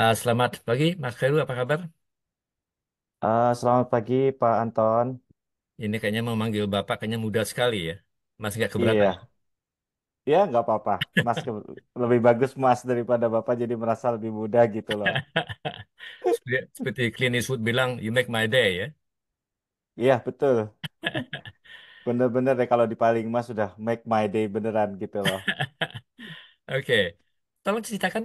Uh, selamat pagi, Mas Khairul, apa kabar? Uh, selamat pagi Pak Anton. Ini kayaknya memanggil Bapak, kayaknya mudah sekali ya. Mas nggak keberatan. Iya, ya nggak apa-apa. Mas ke- lebih bagus Mas daripada Bapak jadi merasa lebih mudah gitu loh. Seperti, seperti Clint Eastwood bilang, you make my day ya. Iya betul, bener-bener deh kalau di paling Mas sudah make my day beneran gitu loh. Oke, Tolong ceritakan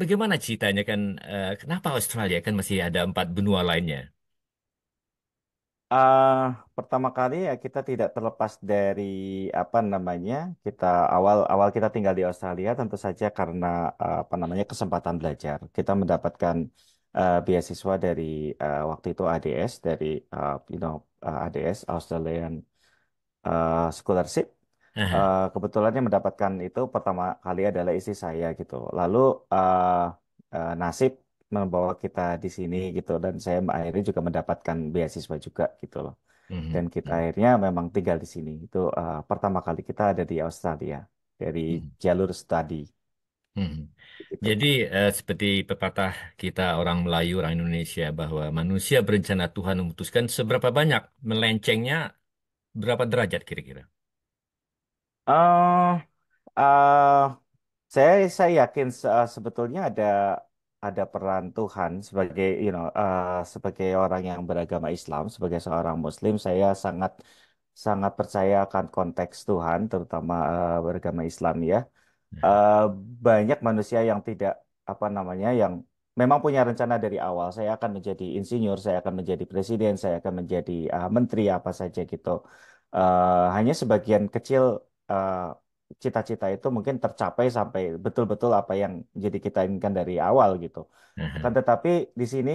bagaimana ceritanya kan uh, kenapa Australia kan masih ada empat benua lainnya? Uh, pertama kali ya kita tidak terlepas dari apa namanya kita awal awal kita tinggal di Australia tentu saja karena uh, apa namanya kesempatan belajar kita mendapatkan uh, beasiswa dari uh, waktu itu ADS dari uh, you know uh, ADS Australian uh, Scholarship uh, eh, kebetulannya mendapatkan itu pertama kali adalah istri saya gitu. Lalu eh, eh, nasib membawa kita di sini gitu dan saya akhirnya juga mendapatkan beasiswa juga gitu loh. Mhm, dan kita mhm. akhirnya memang tinggal di sini. Itu uh, pertama kali kita ada di Australia dari mhm. jalur studi Hmm. gitu. Jadi eh, seperti pepatah kita orang Melayu, orang Indonesia bahwa manusia berencana Tuhan memutuskan seberapa banyak melencengnya berapa derajat kira-kira. Uh, uh, saya saya yakin se- eh, sebetulnya ada ada peran Tuhan sebagai you know uh, sebagai orang yang beragama Islam, sebagai seorang Muslim, saya sangat sangat percaya akan konteks Tuhan, terutama uh, beragama Islam ya. uh, banyak manusia yang tidak apa namanya yang memang punya rencana dari awal. Saya akan menjadi insinyur, saya akan menjadi presiden, saya akan menjadi uh, menteri apa saja gitu. uh, hanya sebagian kecil Eh, cita-cita uh, itu mungkin tercapai sampai betul-betul apa yang jadi kita inginkan dari awal gitu. Kan tetapi di sini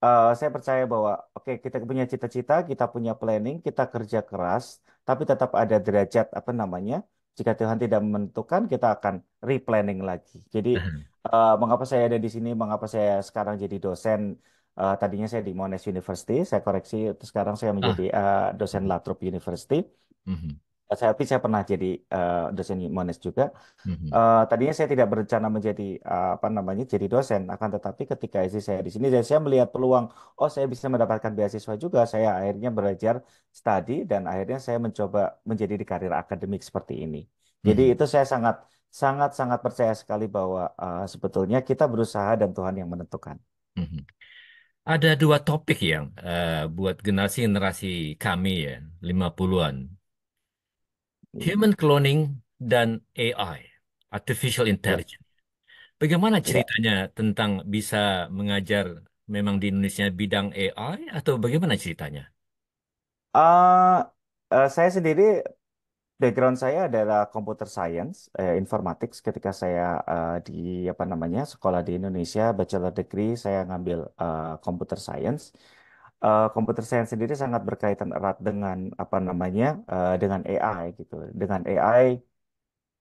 uh, saya percaya bahwa oke okay, kita punya cita-cita, kita punya planning, kita kerja keras, tapi tetap ada derajat apa namanya? Jika Tuhan tidak menentukan, kita akan replanning lagi. Jadi uh, mengapa saya ada di sini? Mengapa saya sekarang jadi dosen? Uh, tadinya saya di Monash University, saya koreksi, sekarang saya menjadi ah. uh, dosen Latrobe University. Mm -hmm tapi saya pernah jadi uh, dosen humanis juga. Mm-hmm. Uh, tadinya saya tidak berencana menjadi uh, apa namanya jadi dosen, akan tetapi ketika isi saya di sini dan saya melihat peluang, oh saya bisa mendapatkan beasiswa juga. Saya akhirnya belajar studi dan akhirnya saya mencoba menjadi di karir akademik seperti ini. Jadi mm-hmm. itu saya sangat sangat sangat percaya sekali bahwa uh, sebetulnya kita berusaha dan Tuhan yang menentukan. Mm-hmm ada dua topik yang uh, buat generasi-generasi kami ya, 50-an. Hmm. human cloning dan AI, artificial ya. intelligence. Bagaimana ya. ceritanya tentang bisa mengajar memang di Indonesia bidang AI atau bagaimana ceritanya? Uh, uh, saya sendiri background saya adalah computer science, eh, informatics. Ketika saya uh, di apa namanya sekolah di Indonesia, bachelor degree saya ngambil uh, computer science uh, eh, computer science sendiri sangat berkaitan erat dengan apa namanya uh, dengan AI gitu. Dengan AI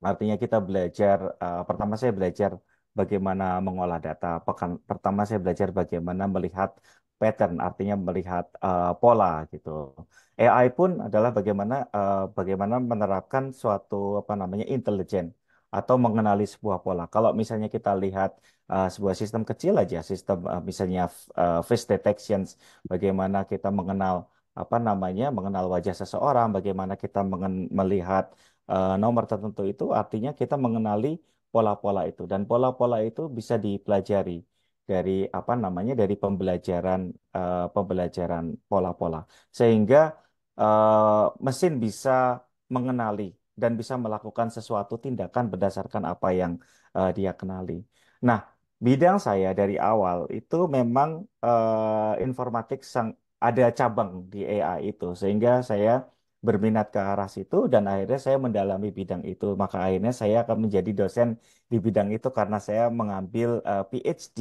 artinya kita belajar uh, pertama saya belajar bagaimana mengolah data. Pekan, pertama saya belajar bagaimana melihat pattern artinya melihat uh, pola gitu. AI pun adalah bagaimana uh, bagaimana menerapkan suatu apa namanya intelijen atau mengenali sebuah pola. Kalau misalnya kita lihat uh, sebuah sistem kecil aja, sistem uh, misalnya uh, face detection, bagaimana kita mengenal apa namanya, mengenal wajah seseorang, bagaimana kita melihat uh, nomor tertentu itu, artinya kita mengenali pola-pola itu dan pola-pola itu bisa dipelajari dari apa namanya dari pembelajaran uh, pembelajaran pola-pola sehingga uh, mesin bisa mengenali dan bisa melakukan sesuatu tindakan berdasarkan apa yang uh, dia kenali. Nah, bidang saya dari awal itu memang uh, informatik sang ada cabang di AI itu sehingga saya berminat ke arah situ dan akhirnya saya mendalami bidang itu maka akhirnya saya akan menjadi dosen di bidang itu karena saya mengambil uh, eh, PhD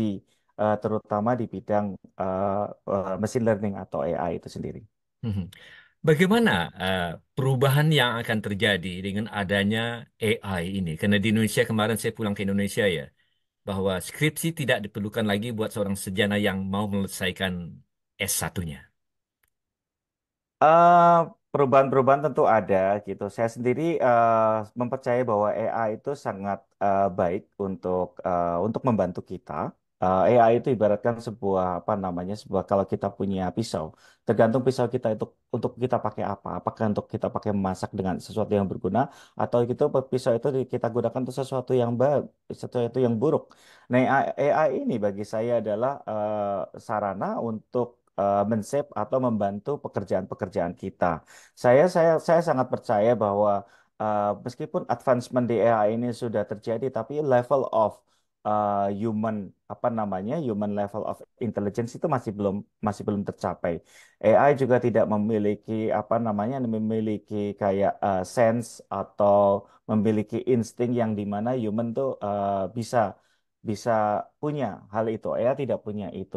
uh, terutama di bidang uh, uh, machine learning atau AI itu sendiri. Mm -hmm. Bagaimana uh, perubahan yang akan terjadi dengan adanya AI ini? Karena di Indonesia kemarin saya pulang ke Indonesia ya, bahwa skripsi tidak diperlukan lagi buat seorang sejana yang mau menyelesaikan S1-nya. Eh, perubahan-perubahan tentu ada gitu. Saya sendiri uh, mempercayai bahwa AI itu sangat uh, baik untuk uh, untuk membantu kita. Uh, eh, AI itu ibaratkan sebuah apa namanya sebuah kalau kita punya pisau, tergantung pisau kita itu untuk kita pakai apa. Apakah untuk kita pakai memasak dengan sesuatu yang berguna atau itu pisau itu kita gunakan untuk sesuatu yang baik, sesuatu yang buruk. Nah, AI, AI ini bagi saya adalah uh, sarana untuk eh, men save atau membantu pekerjaan-pekerjaan kita. Saya saya saya sangat percaya bahwa uh, meskipun advancement di AI ini sudah terjadi, tapi level of uh, human apa namanya human level of intelligence itu masih belum masih belum tercapai. AI juga tidak memiliki apa namanya memiliki kayak uh, sense atau memiliki insting yang dimana human tuh uh, bisa bisa punya hal itu. AI tidak punya itu.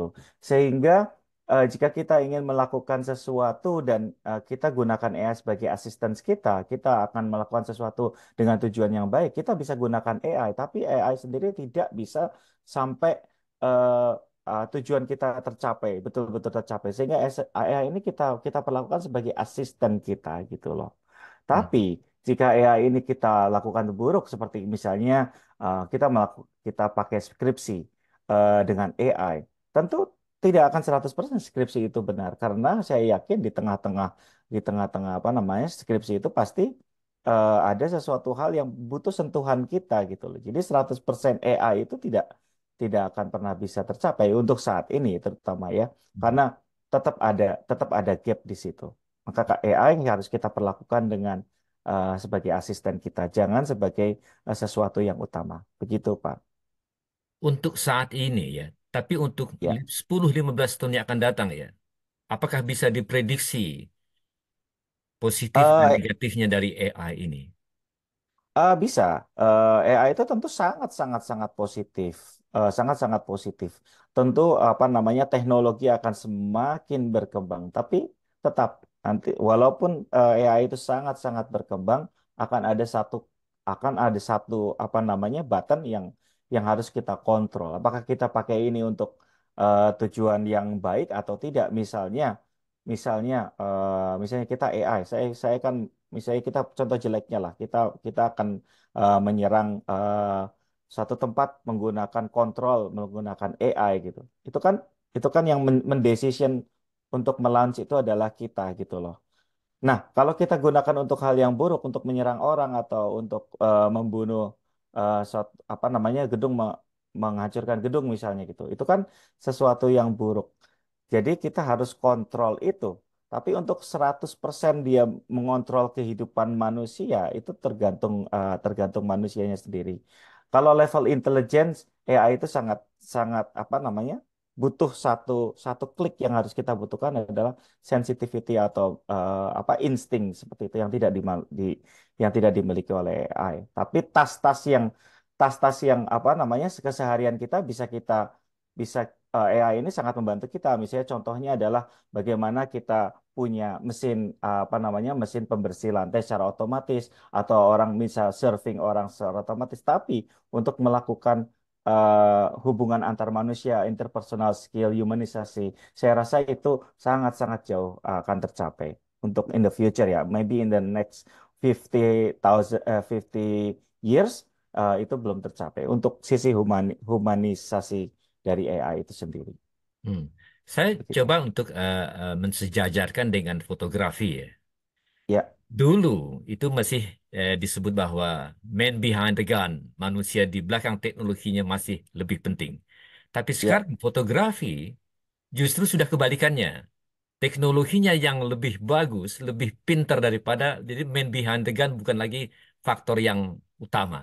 Sehingga uh, jika kita ingin melakukan sesuatu dan uh, kita gunakan AI sebagai asisten kita, kita akan melakukan sesuatu dengan tujuan yang baik. Kita bisa gunakan AI, tapi AI sendiri tidak bisa sampai uh, uh, tujuan kita tercapai, betul-betul tercapai. Sehingga AI ini kita kita perlakukan sebagai asisten kita gitu loh. Hmm. Tapi jika AI ini kita lakukan buruk seperti misalnya uh, kita melaku, kita pakai skripsi uh, dengan AI tentu tidak akan 100% skripsi itu benar karena saya yakin di tengah-tengah di tengah-tengah apa namanya skripsi itu pasti uh, ada sesuatu hal yang butuh sentuhan kita gitu loh. Jadi 100% AI itu tidak tidak akan pernah bisa tercapai untuk saat ini terutama ya karena tetap ada tetap ada gap di situ. Maka AI yang harus kita perlakukan dengan uh, sebagai asisten kita, jangan sebagai uh, sesuatu yang utama. Begitu, Pak. Untuk saat ini ya, tapi untuk ya. 10-15 tahun yang akan datang ya, apakah bisa diprediksi positif dan eh, negatifnya dari AI ini? Ah, bisa. Uh, eh, AI itu tentu sangat-sangat-sangat positif. Eh, sangat Sangat-sangat positif. Tentu apa namanya teknologi akan semakin berkembang. Tapi tetap nanti walaupun uh, AI itu sangat-sangat berkembang, akan ada satu akan ada satu apa namanya button yang yang harus kita kontrol. Apakah kita pakai ini untuk uh, tujuan yang baik atau tidak? Misalnya, misalnya, uh, misalnya kita AI. Saya, saya kan, misalnya kita contoh jeleknya lah. Kita, kita akan uh, menyerang uh, satu tempat menggunakan kontrol, menggunakan AI gitu. Itu kan, itu kan yang mendecision untuk melanc itu adalah kita gitu loh. Nah, kalau kita gunakan untuk hal yang buruk, untuk menyerang orang atau untuk uh, membunuh uh, apa namanya gedung menghancurkan gedung misalnya gitu. Itu kan sesuatu yang buruk. Jadi kita harus kontrol itu. Tapi untuk 100% dia mengontrol kehidupan manusia itu tergantung uh, tergantung manusianya sendiri. Kalau level intelligence AI itu sangat sangat apa namanya? butuh satu satu klik yang harus kita butuhkan adalah sensitivity atau uh, apa insting seperti itu yang tidak di, di yang tidak dimiliki oleh AI. Tapi tas-tas yang tas-tas yang apa namanya keseharian kita bisa kita bisa uh, eh, AI ini sangat membantu kita. Misalnya contohnya adalah bagaimana kita punya mesin uh, apa namanya mesin pembersih lantai secara otomatis atau orang bisa surfing orang secara otomatis. Tapi untuk melakukan uh, hubungan antar manusia, interpersonal skill, humanisasi, saya rasa itu sangat-sangat jauh eh, akan tercapai untuk in the future ya. Maybe in the next 50 thousand, uh, eh, 50 years uh, itu belum tercapai untuk sisi human, humanisasi dari AI itu sendiri. Hmm. Saya Begitu. coba untuk uh, mensejajarkan dengan fotografi Ya. ya. Dulu itu masih eh, disebut bahwa man behind the gun, manusia di belakang teknologinya masih lebih penting. Tapi ya. sekarang yeah. fotografi justru sudah kebalikannya. Teknologinya yang lebih bagus, lebih pintar daripada jadi man behind the gun bukan lagi faktor yang utama.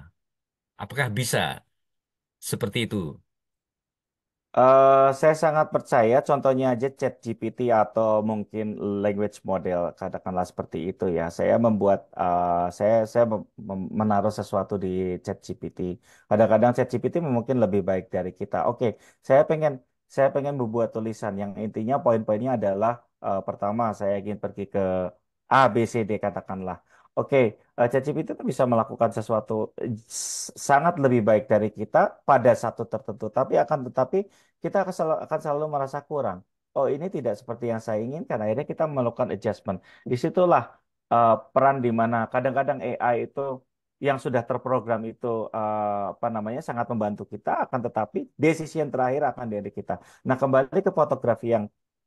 Apakah bisa seperti itu Eh, saya sangat percaya, contohnya aja chat GPT atau mungkin language model, katakanlah seperti itu ya. Saya membuat, uh, saya saya menaruh sesuatu di chat GPT Kadang-kadang chat GPT mungkin lebih baik dari kita. Oke, saya pengen saya pengen membuat tulisan yang intinya poin-poinnya adalah uh, pertama saya ingin pergi ke ABCD, katakanlah. Oke, uh, ChatGPT itu bisa melakukan sesuatu sangat lebih baik dari kita pada satu tertentu, tapi akan tetapi kita akan selalu, akan selalu merasa kurang. Oh, ini tidak seperti yang saya inginkan. Akhirnya kita melakukan adjustment. Disitulah uh, peran di mana kadang-kadang AI itu yang sudah terprogram itu uh, apa namanya sangat membantu kita, akan tetapi decision yang terakhir akan dari kita. Nah, kembali ke fotografi yang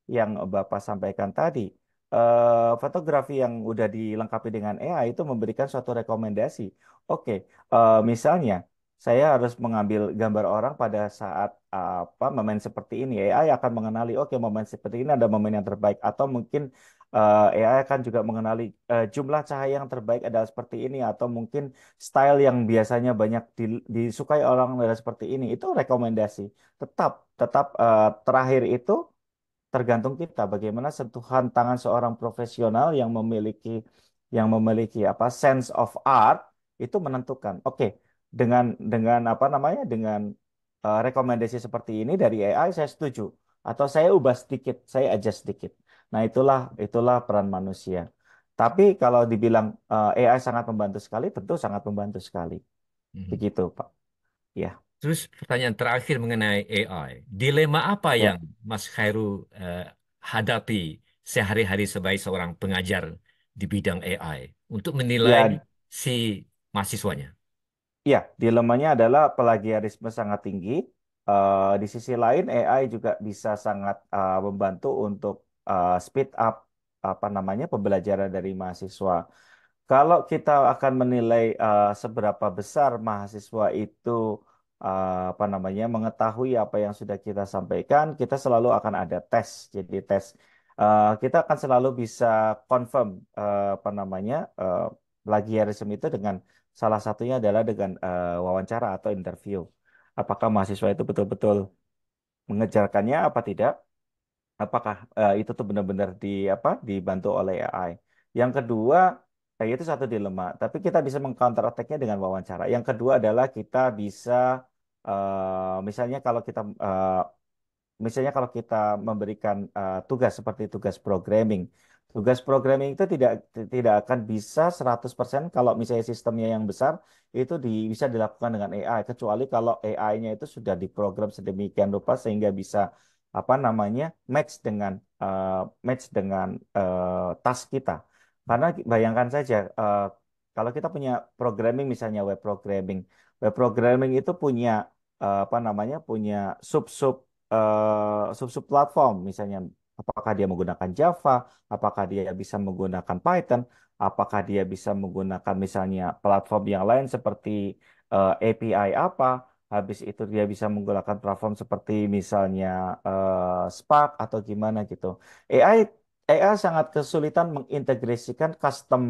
yang Bapak sampaikan tadi. Eh, fotografi yang udah dilengkapi dengan AI itu memberikan suatu rekomendasi. Oke, uh, misalnya saya harus mengambil gambar orang pada saat apa momen seperti ini. AI akan mengenali, oke, momen seperti ini ada momen yang terbaik, atau mungkin uh, eh, AI akan juga mengenali uh, jumlah cahaya yang terbaik adalah seperti ini, atau mungkin style yang biasanya banyak di, disukai orang adalah seperti ini. Itu rekomendasi. Tetap, tetap uh, terakhir itu tergantung kita bagaimana sentuhan tangan seorang profesional yang memiliki yang memiliki apa sense of art itu menentukan. Oke, dengan dengan apa namanya? dengan uh, rekomendasi seperti ini dari AI saya setuju atau saya ubah sedikit, saya adjust sedikit. Nah, itulah itulah peran manusia. Tapi kalau dibilang uh, eh, AI sangat membantu sekali, tentu sangat membantu sekali. Mm-hmm. Begitu, Pak. Ya. Terus pertanyaan terakhir mengenai AI. Dilema apa ya. yang Mas Khairu uh, eh, hadapi sehari-hari sebagai seorang pengajar di bidang AI untuk menilai Ya, si mahasiswanya? ya, dilemanya adalah plagiarisme sangat tinggi. Uh, di sisi lain, AI juga bisa sangat uh, membantu untuk uh, speed up apa namanya pembelajaran dari mahasiswa. Kalau kita akan menilai uh, seberapa besar mahasiswa itu Eh, apa namanya mengetahui apa yang sudah kita sampaikan, kita selalu akan ada tes. Jadi tes eh, kita akan selalu bisa confirm eh, apa namanya uh, itu dengan salah satunya adalah dengan wawancara atau interview. Apakah mahasiswa itu betul-betul mengejarkannya apa tidak? Apakah itu tuh benar-benar di apa dibantu oleh AI? Yang kedua itu satu dilema, tapi kita bisa meng-counter attack-nya dengan wawancara. Yang kedua adalah kita bisa uh, misalnya kalau kita uh, misalnya kalau kita memberikan uh, tugas seperti tugas programming tugas programming itu tidak tidak akan bisa 100% kalau misalnya sistemnya yang besar itu di, bisa dilakukan dengan AI kecuali kalau AI-nya itu sudah diprogram sedemikian rupa sehingga bisa apa namanya match dengan uh, match dengan uh, task kita karena bayangkan saja uh, kalau kita punya programming misalnya web programming, web programming itu punya eh, apa namanya punya sub-sub uh, sub-sub platform misalnya apakah dia menggunakan Java, apakah dia bisa menggunakan Python, apakah dia bisa menggunakan misalnya platform yang lain seperti uh, eh, API apa, habis itu dia bisa menggunakan platform seperti misalnya uh, Spark atau gimana gitu. AI AI sangat kesulitan mengintegrasikan custom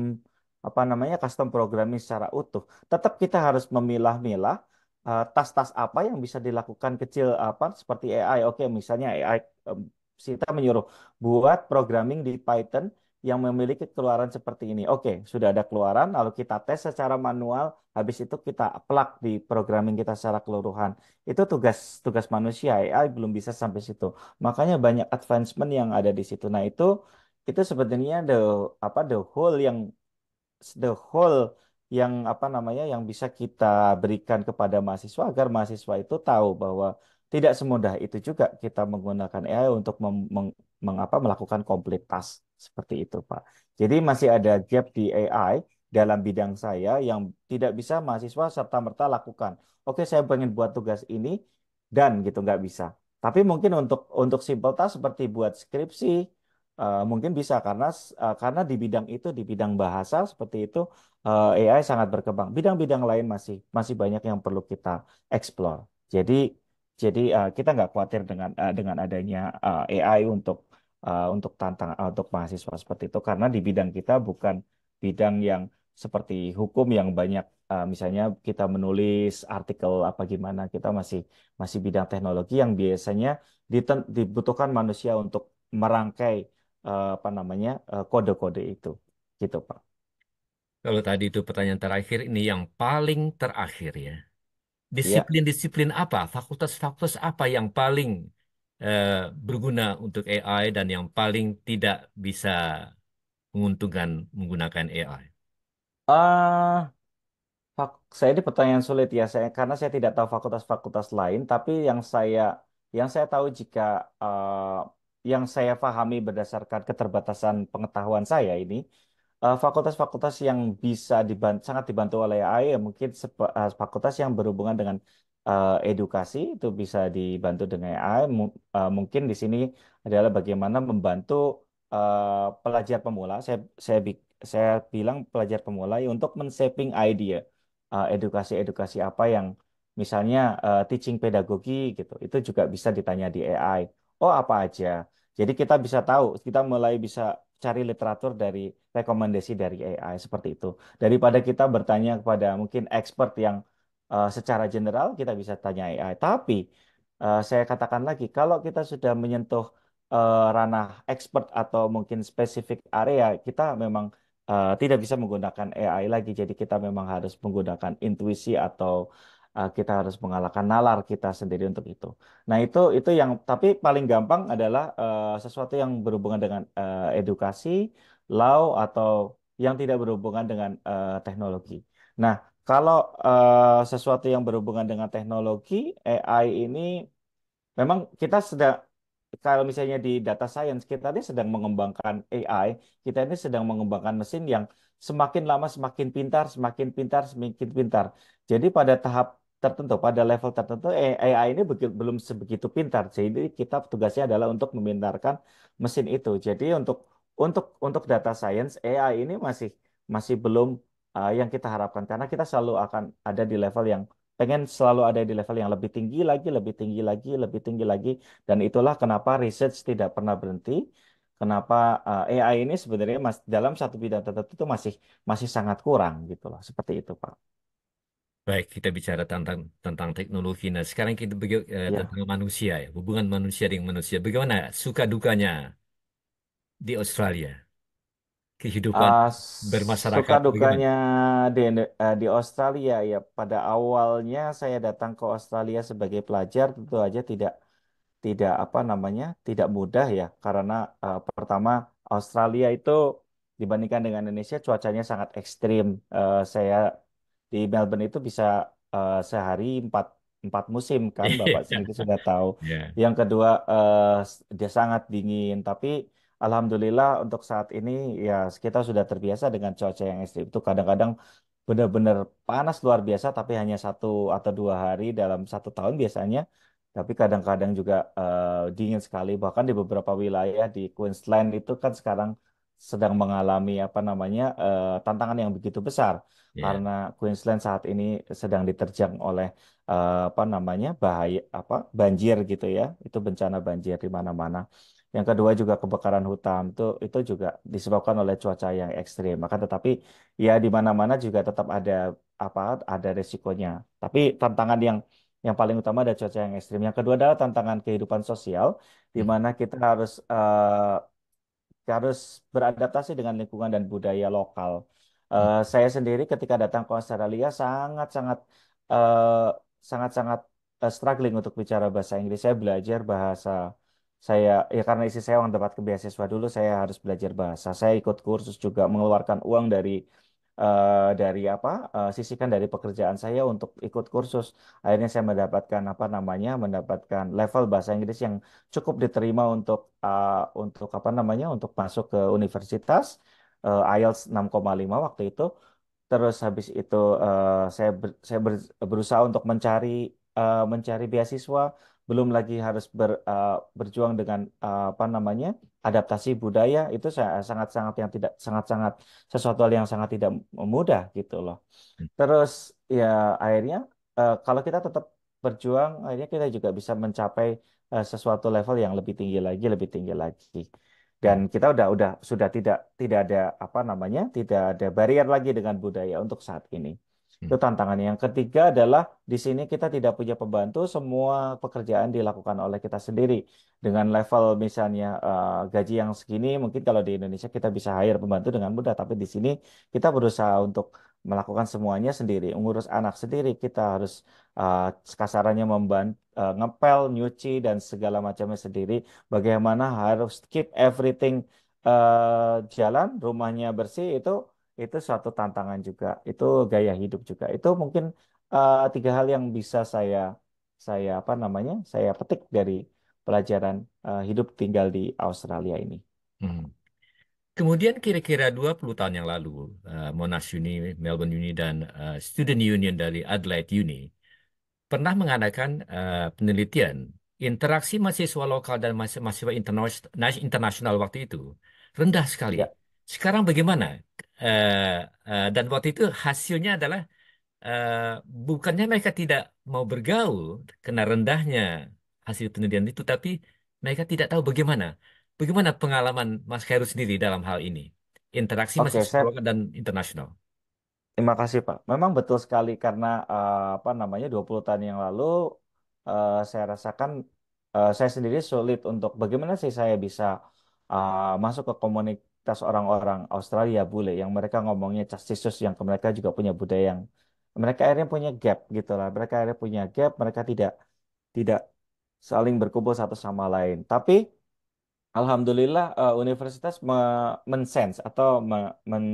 apa namanya custom programming secara utuh. Tetap kita harus memilah-milah eh, tas-tas apa yang bisa dilakukan kecil apa seperti AI. Oke, misalnya AI um, Sita menyuruh buat programming di Python yang memiliki keluaran seperti ini. Oke, sudah ada keluaran, lalu kita tes secara manual, habis itu kita plug di programming kita secara keluruhan. Itu tugas tugas manusia, AI belum bisa sampai situ. Makanya banyak advancement yang ada di situ. Nah, itu itu sebenarnya the apa the whole yang the whole yang apa namanya yang bisa kita berikan kepada mahasiswa agar mahasiswa itu tahu bahwa tidak semudah itu juga kita menggunakan AI untuk mem, meng, mengapa melakukan complete task seperti itu, Pak. Jadi masih ada gap di AI dalam bidang saya yang tidak bisa mahasiswa serta merta lakukan. Oke, saya pengen buat tugas ini dan gitu nggak bisa. Tapi mungkin untuk untuk simple task seperti buat skripsi, Eh, mungkin bisa karena uh, karena di bidang itu di bidang bahasa seperti itu uh, eh, AI sangat berkembang. Bidang-bidang lain masih masih banyak yang perlu kita explore. Jadi jadi uh, kita nggak khawatir dengan uh, dengan adanya uh, AI untuk uh, untuk tantang uh, untuk mahasiswa seperti itu karena di bidang kita bukan bidang yang seperti hukum yang banyak uh, misalnya kita menulis artikel apa gimana kita masih masih bidang teknologi yang biasanya dibutuhkan manusia untuk merangkai Eh, apa namanya eh, kode-kode itu gitu Pak. Kalau tadi itu pertanyaan terakhir ini yang paling terakhir ya. ya. Disiplin-disiplin apa? Fakultas-fakultas apa yang paling eh, berguna untuk AI dan yang paling tidak bisa menguntungkan menggunakan AI? Uh, ah, saya ini pertanyaan sulit ya saya karena saya tidak tahu fakultas-fakultas lain tapi yang saya yang saya tahu jika uh, yang saya pahami berdasarkan keterbatasan pengetahuan saya ini eh, fakultas-fakultas yang bisa dibantu, sangat dibantu oleh AI ya mungkin eh, fakultas yang berhubungan dengan uh, edukasi itu bisa dibantu dengan AI M uh, mungkin di sini adalah bagaimana membantu uh, pelajar pemula saya saya saya bilang pelajar pemula ya untuk men-shaping idea edukasi-edukasi uh, apa yang misalnya uh, teaching pedagogi gitu itu juga bisa ditanya di AI Oh, apa aja. Jadi kita bisa tahu, kita mulai bisa cari literatur dari rekomendasi dari AI seperti itu. Daripada kita bertanya kepada mungkin expert yang uh, secara general kita bisa tanya AI. Tapi uh, saya katakan lagi, kalau kita sudah menyentuh uh, ranah expert atau mungkin spesifik area, kita memang uh, tidak bisa menggunakan AI lagi. Jadi kita memang harus menggunakan intuisi atau Eh, kita harus mengalahkan nalar kita sendiri untuk itu. Nah itu itu yang tapi paling gampang adalah uh, sesuatu yang berhubungan dengan uh, edukasi, law atau yang tidak berhubungan dengan uh, teknologi. Nah kalau uh, sesuatu yang berhubungan dengan teknologi AI ini memang kita sedang kalau misalnya di data science kita ini sedang mengembangkan AI, kita ini sedang mengembangkan mesin yang semakin lama semakin pintar, semakin pintar, semakin pintar. Jadi pada tahap tertentu pada level tertentu AI ini belum sebegitu pintar jadi kita tugasnya adalah untuk memintarkan mesin itu jadi untuk untuk untuk data science AI ini masih masih belum uh, yang kita harapkan karena kita selalu akan ada di level yang pengen selalu ada di level yang lebih tinggi lagi lebih tinggi lagi lebih tinggi lagi dan itulah kenapa research tidak pernah berhenti kenapa uh, AI ini sebenarnya mas, dalam satu bidang tertentu itu masih masih sangat kurang gitu loh seperti itu Pak Baik, kita bicara tentang tentang teknologi. Nah, sekarang kita bagi, uh, Ya. tentang manusia ya, hubungan manusia dengan manusia. Bagaimana suka dukanya di Australia, kehidupan uh, ah, suka bermasyarakat Suka dukanya di, uh, di Australia ya. Pada awalnya saya datang ke Australia sebagai pelajar tentu aja tidak tidak apa namanya tidak mudah ya karena uh, pertama Australia itu dibandingkan dengan Indonesia cuacanya sangat ekstrim. Uh, saya di Melbourne itu bisa uh, sehari empat empat musim kan Bapak sendiri sudah tahu. Yeah. Yang kedua uh, dia sangat dingin tapi Alhamdulillah untuk saat ini ya kita sudah terbiasa dengan cuaca yang ekstrim itu kadang-kadang benar-benar panas luar biasa tapi hanya satu atau dua hari dalam satu tahun biasanya tapi kadang-kadang juga uh, dingin sekali bahkan di beberapa wilayah di Queensland itu kan sekarang sedang mengalami apa namanya uh, tantangan yang begitu besar yeah. karena Queensland saat ini sedang diterjang oleh uh, apa namanya bahaya apa banjir gitu ya itu bencana banjir di mana-mana yang kedua juga kebakaran hutan itu itu juga disebabkan oleh cuaca yang ekstrim maka tetapi ya di mana-mana juga tetap ada apa ada resikonya tapi tantangan yang yang paling utama ada cuaca yang ekstrim yang kedua adalah tantangan kehidupan sosial di hmm. mana kita harus uh, harus beradaptasi dengan lingkungan dan budaya lokal. Uh, saya sendiri ketika datang ke Australia sangat-sangat uh, eh, sangat-sangat uh, eh, struggling untuk bicara bahasa Inggris. Saya belajar bahasa saya ya karena isi saya uang dapat ke beasiswa dulu saya harus belajar bahasa. Saya ikut kursus juga mengeluarkan uang dari uh, dari apa uh, sisihkan dari pekerjaan saya untuk ikut kursus akhirnya saya mendapatkan apa namanya mendapatkan level bahasa Inggris yang cukup diterima untuk uh, untuk apa namanya untuk masuk ke universitas uh, IELTS 6,5 waktu itu terus habis itu uh, saya ber, saya ber, berusaha untuk mencari uh, mencari beasiswa belum lagi harus ber, uh, berjuang dengan uh, apa namanya adaptasi budaya itu sangat-sangat yang tidak sangat-sangat sesuatu hal yang sangat tidak mudah gitu loh. Hmm. Terus ya akhirnya uh, kalau kita tetap berjuang akhirnya kita juga bisa mencapai uh, sesuatu level yang lebih tinggi lagi, lebih tinggi lagi. Dan hmm. kita udah udah sudah tidak tidak ada apa namanya tidak ada barrier lagi dengan budaya untuk saat ini. Itu hmm. tantangannya. Yang ketiga adalah di sini kita tidak punya pembantu, semua pekerjaan dilakukan oleh kita sendiri. Dengan level misalnya uh, gaji yang segini, mungkin kalau di Indonesia kita bisa hire pembantu dengan mudah, tapi di sini kita berusaha untuk melakukan semuanya sendiri, mengurus anak sendiri, kita harus uh, kasarannya membantu uh, eh, ngepel, nyuci dan segala macamnya sendiri. Bagaimana harus keep everything uh, jalan, rumahnya bersih itu itu suatu tantangan juga itu gaya hidup juga itu mungkin uh, tiga hal yang bisa saya saya apa namanya saya petik dari pelajaran uh, hidup tinggal di Australia ini hmm. Kemudian kira-kira 20 tahun yang lalu, uh, Monash Uni, Melbourne Uni, dan uh, Student Union dari Adelaide Uni pernah mengadakan uh, penelitian interaksi mahasiswa lokal dan mahasiswa internasional waktu itu rendah sekali. Ya. Sekarang bagaimana? Uh, dan waktu itu hasilnya adalah uh, bukannya mereka tidak mau bergaul karena rendahnya hasil penelitian itu, tapi mereka tidak tahu bagaimana. Bagaimana pengalaman Mas Khairul sendiri dalam hal ini? Interaksi Oke, mahasiswa saya dan internasional. terima kasih Pak. Memang betul sekali karena uh, apa namanya 20 tahun yang lalu uh, saya rasakan uh, saya sendiri sulit untuk bagaimana sih saya bisa uh, masuk ke komunik mayoritas orang-orang Australia bule yang mereka ngomongnya casisus yang mereka juga punya budaya yang mereka akhirnya punya gap gitu lah. Mereka akhirnya punya gap, mereka tidak tidak saling berkumpul satu sama lain. Tapi alhamdulillah uh, universitas me mensense atau me men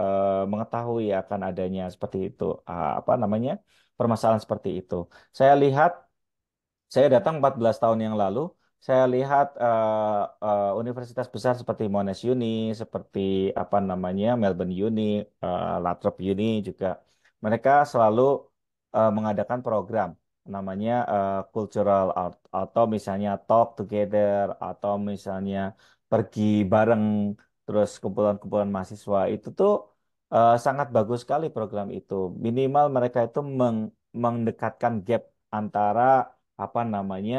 uh, mengetahui akan adanya seperti itu uh, apa namanya permasalahan seperti itu. Saya lihat saya datang 14 tahun yang lalu saya lihat uh, uh, universitas besar seperti Monash Uni, seperti apa namanya Melbourne Uni, uh, Latrobe Uni juga, mereka selalu uh, mengadakan program namanya uh, cultural art atau misalnya talk together atau misalnya pergi bareng terus kumpulan-kumpulan mahasiswa itu tuh uh, sangat bagus sekali program itu minimal mereka itu meng mendekatkan gap antara apa namanya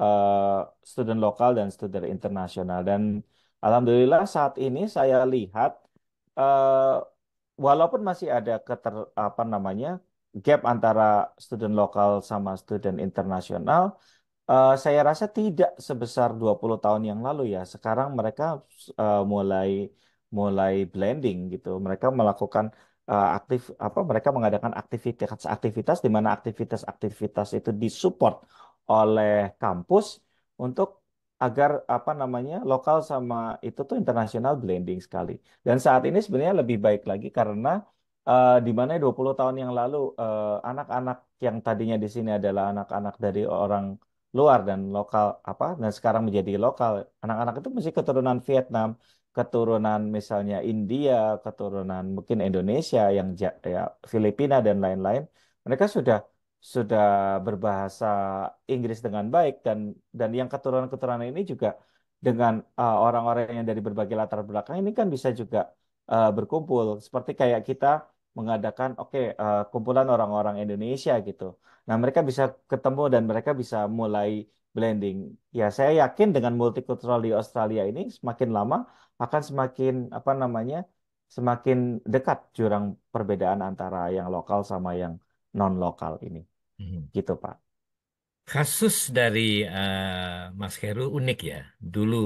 Eh, student lokal dan student internasional. Dan alhamdulillah saat ini saya lihat uh, walaupun masih ada keter apa namanya gap antara student lokal sama student internasional, uh, saya rasa tidak sebesar 20 tahun yang lalu ya. Sekarang mereka uh, mulai mulai blending gitu. Mereka melakukan uh, aktif apa mereka mengadakan aktivitas aktivitas di mana aktivitas-aktivitas itu disupport oleh kampus untuk agar apa namanya lokal sama itu tuh internasional blending sekali. Dan saat ini sebenarnya lebih baik lagi karena uh, di mana 20 tahun yang lalu eh, anak-anak uh, yang tadinya di sini adalah anak-anak dari orang luar dan lokal apa dan sekarang menjadi lokal. Anak-anak itu mesti keturunan Vietnam, keturunan misalnya India, keturunan mungkin Indonesia yang ja, ya Filipina dan lain-lain. Mereka sudah sudah berbahasa Inggris dengan baik dan dan yang keturunan-keturunan ini juga dengan orang eh, orang-orang yang dari berbagai latar belakang ini kan bisa juga uh, berkumpul seperti kayak kita mengadakan oke okay, uh, eh, kumpulan orang-orang Indonesia gitu. Nah, mereka bisa ketemu dan mereka bisa mulai blending. Ya, saya yakin dengan multikultural di Australia ini semakin lama akan semakin apa namanya? semakin dekat jurang perbedaan antara yang lokal sama yang non lokal ini. Hmm. gitu Pak. Kasus dari uh, Mas Heru unik ya. Dulu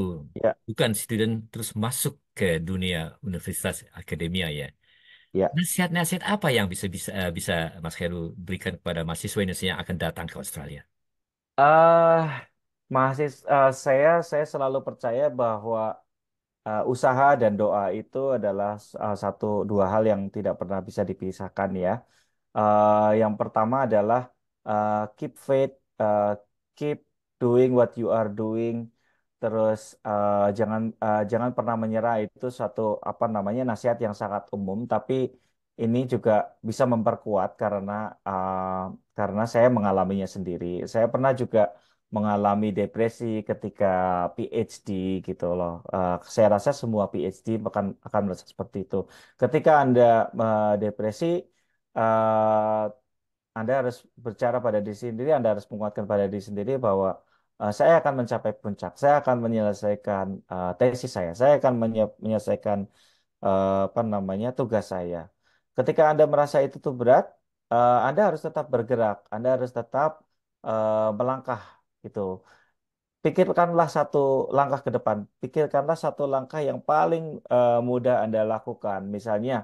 Ya, bukan student terus masuk ke dunia universitas akademia ya. ya. Nasihat-nasihat apa yang bisa bisa uh, bisa Mas Heru berikan kepada mahasiswa Indonesia yang akan datang ke Australia? Uh, eh, mahasis- uh, saya saya selalu percaya bahwa uh, usaha dan doa itu adalah uh, satu dua hal yang tidak pernah bisa dipisahkan ya. Uh, yang pertama adalah uh, keep faith, uh, keep doing what you are doing, terus uh, jangan uh, jangan pernah menyerah itu satu apa namanya nasihat yang sangat umum, tapi ini juga bisa memperkuat karena uh, karena saya mengalaminya sendiri. Saya pernah juga mengalami depresi ketika PhD gitu loh. Uh, saya rasa semua PhD akan akan merasa seperti itu. Ketika Anda uh, depresi uh, anda harus berbicara pada diri sendiri, Anda harus menguatkan pada diri sendiri bahwa uh, saya akan mencapai puncak, saya akan menyelesaikan uh, tesis saya, saya akan menyelesaikan uh, apa namanya tugas saya. Ketika Anda merasa itu tuh berat, uh, Anda harus tetap bergerak, Anda harus tetap uh, melangkah gitu. Pikirkanlah satu langkah ke depan, pikirkanlah satu langkah yang paling uh, mudah Anda lakukan. Misalnya,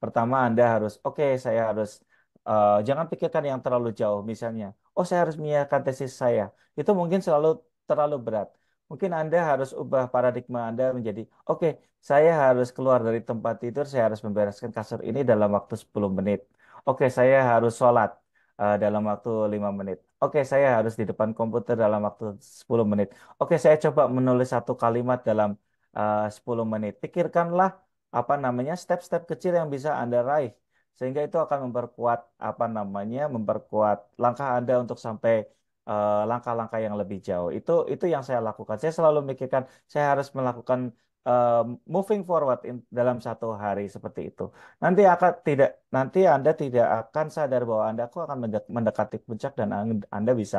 pertama Anda harus, oke, okay, saya harus uh, jangan pikirkan yang terlalu jauh misalnya oh saya harus menyiapkan tesis saya itu mungkin selalu terlalu berat mungkin anda harus ubah paradigma anda menjadi oke okay, saya harus keluar dari tempat tidur saya harus membereskan kasur ini dalam waktu 10 menit oke okay, saya harus sholat uh, dalam waktu 5 menit oke okay, saya harus di depan komputer dalam waktu 10 menit oke saya coba menulis satu kalimat dalam eh, uh, 10 menit pikirkanlah apa namanya step-step kecil yang bisa anda raih sehingga itu akan memperkuat apa namanya memperkuat langkah Anda untuk sampai eh, langkah-langkah uh, yang lebih jauh. Itu itu yang saya lakukan. Saya selalu memikirkan saya harus melakukan uh, moving forward in, dalam satu hari seperti itu. Nanti akan tidak nanti Anda tidak akan sadar bahwa Anda aku akan mendekati puncak dan Anda bisa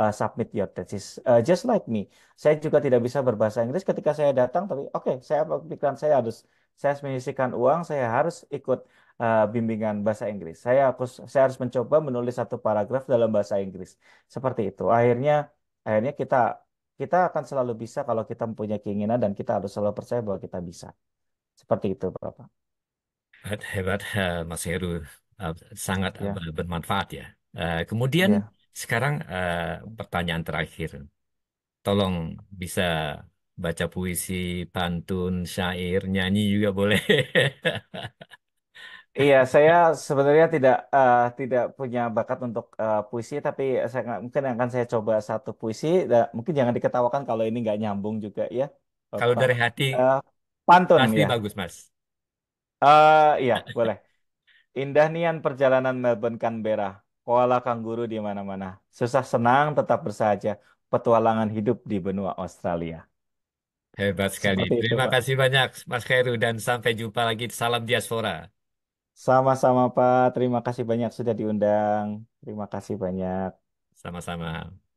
uh, submit your thesis. Uh, just like me, saya juga tidak bisa berbahasa Inggris ketika saya datang tapi oke, okay, saya pikiran saya harus saya menyisikan uang, saya harus ikut Eh, bimbingan bahasa Inggris. Saya harus saya harus mencoba menulis satu paragraf dalam bahasa Inggris. Seperti itu. Akhirnya akhirnya kita kita akan selalu bisa kalau kita mempunyai keinginan dan kita harus selalu percaya bahwa kita bisa. Seperti itu, Bapak. Hebat, hebat eh, Mas Heru. Eh, sangat yeah. Ya. bermanfaat ya. kemudian yeah. sekarang pertanyaan terakhir. Tolong bisa baca puisi, pantun, syair, nyanyi juga boleh. Iya, saya sebenarnya tidak uh, tidak punya bakat untuk uh, puisi, tapi saya mungkin akan saya coba satu puisi. Dan mungkin jangan diketawakan kalau ini nggak nyambung juga ya, Kalau dari hati Uh, pantun pasti ya. bagus, Mas. Uh, iya, boleh. Indah nian perjalanan Melbourne Canberra. Koala kanguru di mana-mana. Susah senang tetap bersahaja. Petualangan hidup di benua Australia. Hebat sekali. itu, Terima Pak. kasih banyak, Mas Heru, dan sampai jumpa lagi. Salam diaspora. Sama-sama Pak, terima kasih banyak sudah diundang. Terima kasih banyak. Sama-sama.